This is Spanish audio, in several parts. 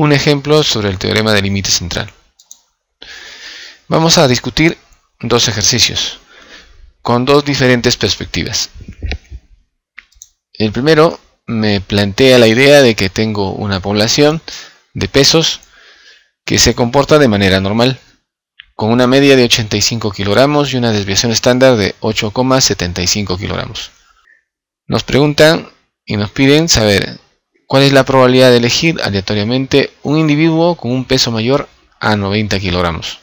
un ejemplo sobre el teorema de límite central. Vamos a discutir dos ejercicios con dos diferentes perspectivas. El primero me plantea la idea de que tengo una población de pesos que se comporta de manera normal, con una media de 85 kilogramos y una desviación estándar de 8,75 kilogramos. Nos preguntan y nos piden saber ¿Cuál es la probabilidad de elegir aleatoriamente un individuo con un peso mayor a 90 kilogramos?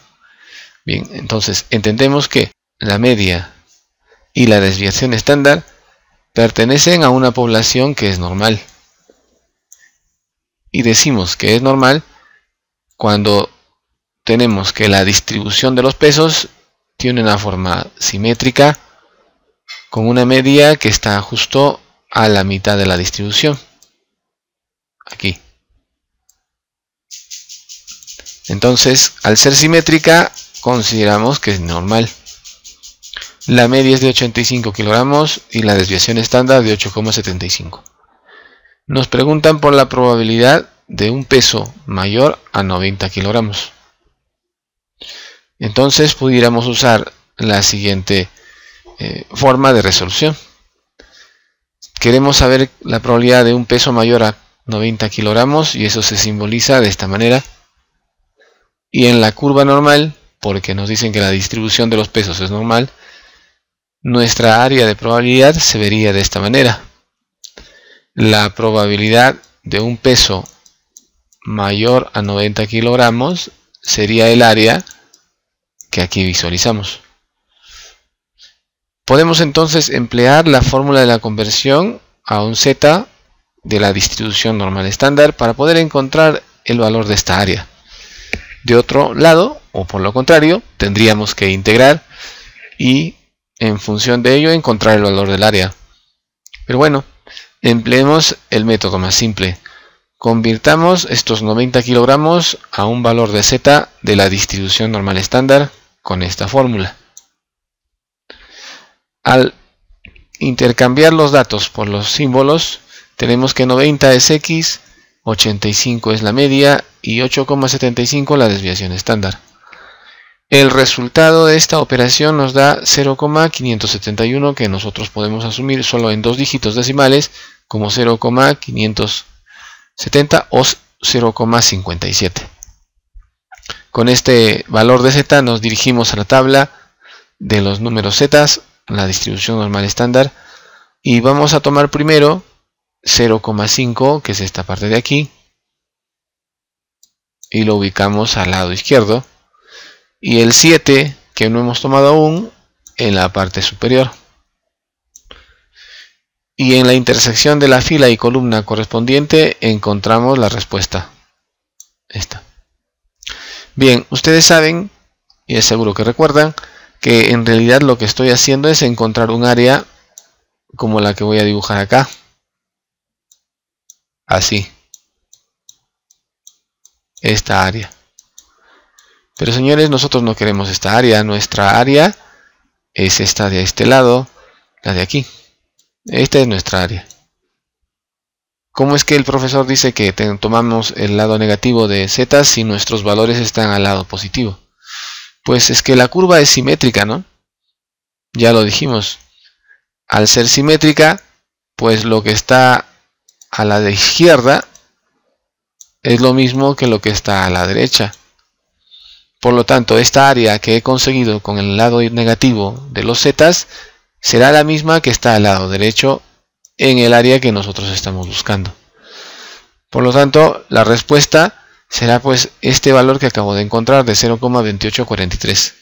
Bien, entonces entendemos que la media y la desviación estándar pertenecen a una población que es normal. Y decimos que es normal cuando tenemos que la distribución de los pesos tiene una forma simétrica con una media que está justo a la mitad de la distribución aquí. Entonces, al ser simétrica, consideramos que es normal. La media es de 85 kilogramos y la desviación estándar de 8,75. Nos preguntan por la probabilidad de un peso mayor a 90 kilogramos. Entonces pudiéramos usar la siguiente eh, forma de resolución. Queremos saber la probabilidad de un peso mayor a 90 kilogramos y eso se simboliza de esta manera. Y en la curva normal, porque nos dicen que la distribución de los pesos es normal, nuestra área de probabilidad se vería de esta manera. La probabilidad de un peso mayor a 90 kilogramos sería el área que aquí visualizamos. Podemos entonces emplear la fórmula de la conversión a un Z de la distribución normal estándar para poder encontrar el valor de esta área. De otro lado, o por lo contrario, tendríamos que integrar y en función de ello encontrar el valor del área. Pero bueno, empleemos el método más simple. Convirtamos estos 90 kilogramos a un valor de z de la distribución normal estándar con esta fórmula. Al intercambiar los datos por los símbolos, tenemos que 90 es X, 85 es la media y 8,75 la desviación estándar. El resultado de esta operación nos da 0,571 que nosotros podemos asumir solo en dos dígitos decimales como 0,570 o 0,57. Con este valor de z nos dirigimos a la tabla de los números z, la distribución normal estándar, y vamos a tomar primero 0,5, que es esta parte de aquí, y lo ubicamos al lado izquierdo, y el 7, que no hemos tomado aún, en la parte superior. Y en la intersección de la fila y columna correspondiente encontramos la respuesta. Esta. Bien, ustedes saben, y es seguro que recuerdan, que en realidad lo que estoy haciendo es encontrar un área como la que voy a dibujar acá así esta área. Pero señores, nosotros no queremos esta área. Nuestra área es esta de este lado, la de aquí. Esta es nuestra área. ¿Cómo es que el profesor dice que tomamos el lado negativo de z si nuestros valores están al lado positivo? Pues es que la curva es simétrica, ¿no? Ya lo dijimos. Al ser simétrica, pues lo que está a la de izquierda es lo mismo que lo que está a la derecha. Por lo tanto, esta área que he conseguido con el lado negativo de los zetas será la misma que está al lado derecho en el área que nosotros estamos buscando. Por lo tanto, la respuesta será pues este valor que acabo de encontrar de 0,2843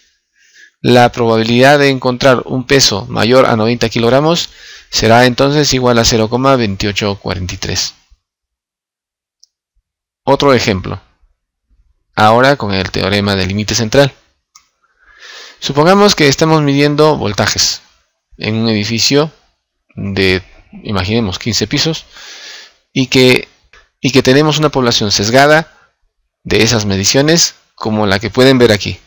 la probabilidad de encontrar un peso mayor a 90 kilogramos será entonces igual a 0,2843. Otro ejemplo. Ahora con el teorema del límite central. Supongamos que estamos midiendo voltajes en un edificio de, imaginemos, 15 pisos y que, y que tenemos una población sesgada de esas mediciones como la que pueden ver aquí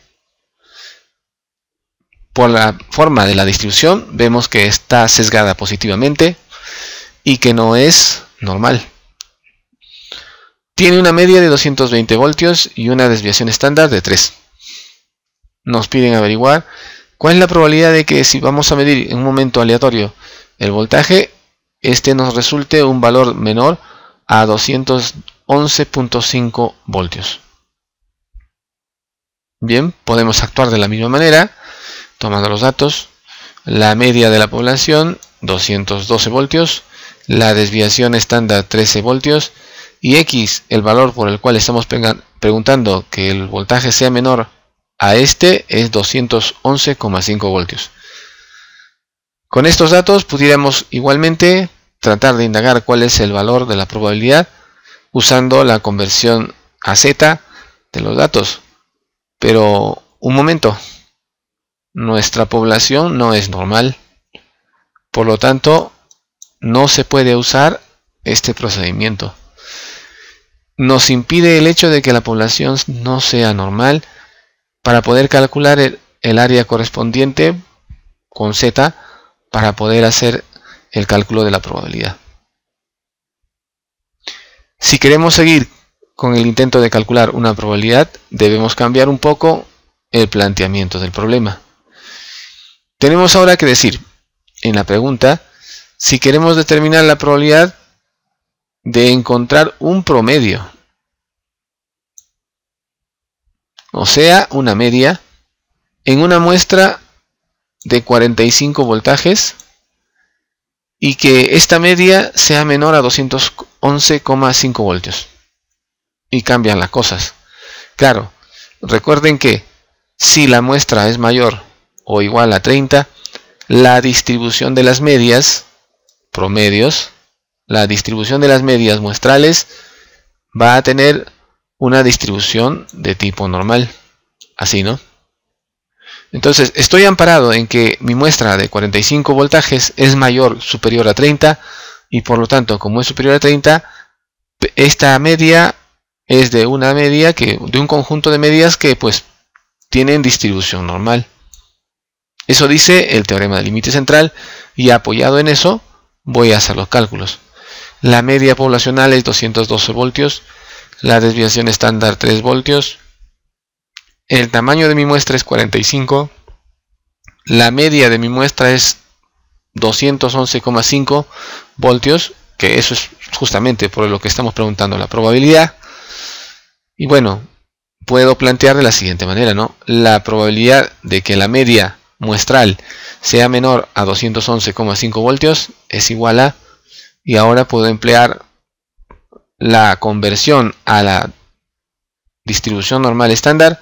por la forma de la distribución vemos que está sesgada positivamente y que no es normal. Tiene una media de 220 voltios y una desviación estándar de 3. Nos piden averiguar cuál es la probabilidad de que si vamos a medir en un momento aleatorio el voltaje, este nos resulte un valor menor a 211.5 voltios. Bien, podemos actuar de la misma manera tomando los datos, la media de la población 212 voltios, la desviación estándar 13 voltios y X, el valor por el cual estamos preguntando que el voltaje sea menor a este es 211,5 voltios. Con estos datos pudiéramos igualmente tratar de indagar cuál es el valor de la probabilidad usando la conversión a Z de los datos. Pero un momento, nuestra población no es normal. Por lo tanto, no se puede usar este procedimiento. Nos impide el hecho de que la población no sea normal para poder calcular el, área correspondiente con Z para poder hacer el cálculo de la probabilidad. Si queremos seguir con el intento de calcular una probabilidad, debemos cambiar un poco el planteamiento del problema. Tenemos ahora que decir en la pregunta si queremos determinar la probabilidad de encontrar un promedio, o sea, una media, en una muestra de 45 voltajes y que esta media sea menor a 211,5 voltios. Y cambian las cosas. Claro, recuerden que si la muestra es mayor o igual a 30, la distribución de las medias, promedios, la distribución de las medias muestrales va a tener una distribución de tipo normal. Así, ¿no? Entonces, estoy amparado en que mi muestra de 45 voltajes es mayor, superior a 30, y por lo tanto, como es superior a 30, esta media es de una media que de un conjunto de medias que pues tienen distribución normal. Eso dice el teorema del límite central y apoyado en eso voy a hacer los cálculos. La media poblacional es 212 voltios, la desviación estándar 3 voltios, el tamaño de mi muestra es 45, la media de mi muestra es 211,5 voltios, que eso es justamente por lo que estamos preguntando la probabilidad. Y bueno, puedo plantear de la siguiente manera, ¿no? La probabilidad de que la media muestral sea menor a 211,5 voltios es igual a y ahora puedo emplear la conversión a la distribución normal estándar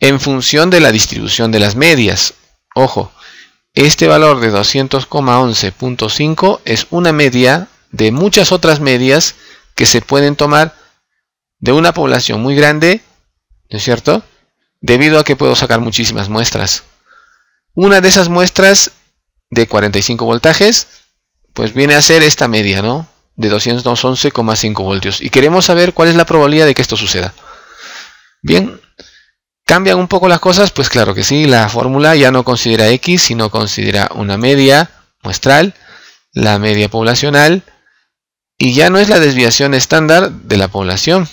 en función de la distribución de las medias ojo este valor de 211,5 es una media de muchas otras medias que se pueden tomar de una población muy grande, ¿no es cierto? Debido a que puedo sacar muchísimas muestras. Una de esas muestras de 45 voltajes, pues viene a ser esta media, ¿no? De 211,5 voltios. Y queremos saber cuál es la probabilidad de que esto suceda. Bien, ¿cambian un poco las cosas? Pues claro que sí, la fórmula ya no considera X, sino considera una media muestral, la media poblacional, y ya no es la desviación estándar de la población,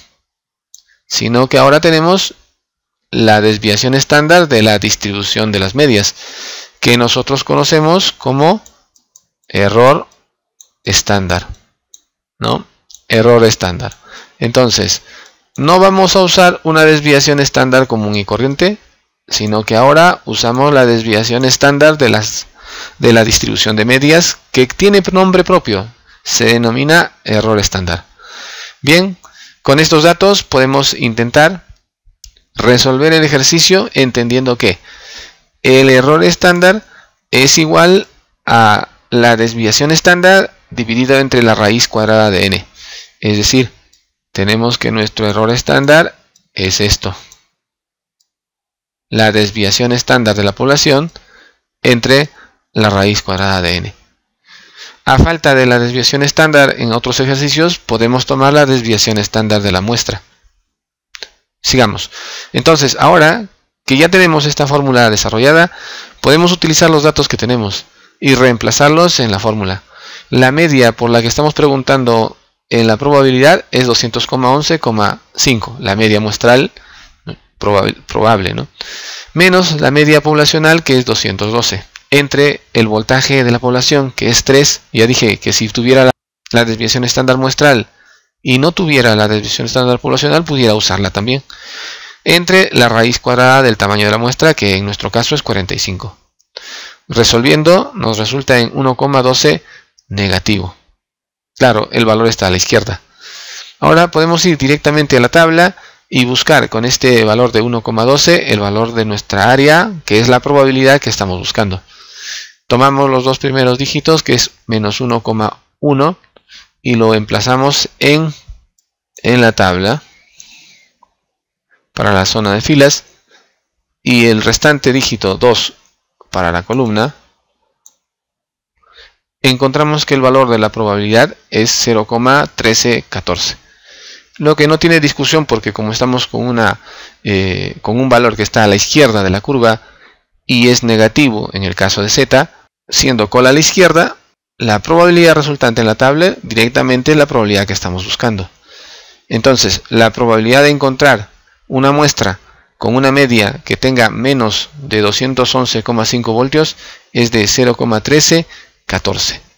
sino que ahora tenemos la desviación estándar de la distribución de las medias, que nosotros conocemos como error estándar, ¿no? Error estándar. Entonces, no vamos a usar una desviación estándar común y corriente, sino que ahora usamos la desviación estándar de, las, de la distribución de medias, que tiene nombre propio, se denomina error estándar. Bien, con estos datos podemos intentar resolver el ejercicio entendiendo que el error estándar es igual a la desviación estándar dividida entre la raíz cuadrada de n. Es decir, tenemos que nuestro error estándar es esto. La desviación estándar de la población entre la raíz cuadrada de n. A falta de la desviación estándar en otros ejercicios, podemos tomar la desviación estándar de la muestra. Sigamos. Entonces, ahora que ya tenemos esta fórmula desarrollada, podemos utilizar los datos que tenemos y reemplazarlos en la fórmula. La media por la que estamos preguntando en la probabilidad es 200,11,5, la media muestral probable, ¿no? menos la media poblacional que es 212, entre el voltaje de la población que es 3, ya dije que si tuviera la desviación estándar muestral y no tuviera la división estándar poblacional, pudiera usarla también, entre la raíz cuadrada del tamaño de la muestra, que en nuestro caso es 45. Resolviendo, nos resulta en 1,12 negativo. Claro, el valor está a la izquierda. Ahora podemos ir directamente a la tabla y buscar con este valor de 1,12 el valor de nuestra área, que es la probabilidad que estamos buscando. Tomamos los dos primeros dígitos, que es menos 1,1, y lo emplazamos en, en la tabla para la zona de filas y el restante dígito 2 para la columna, encontramos que el valor de la probabilidad es 0,1314. Lo que no tiene discusión porque como estamos con, una, eh, con un valor que está a la izquierda de la curva y es negativo en el caso de z, siendo cola a la izquierda, la probabilidad resultante en la tabla directamente es la probabilidad que estamos buscando. Entonces, la probabilidad de encontrar una muestra con una media que tenga menos de 211,5 voltios es de 0,1314.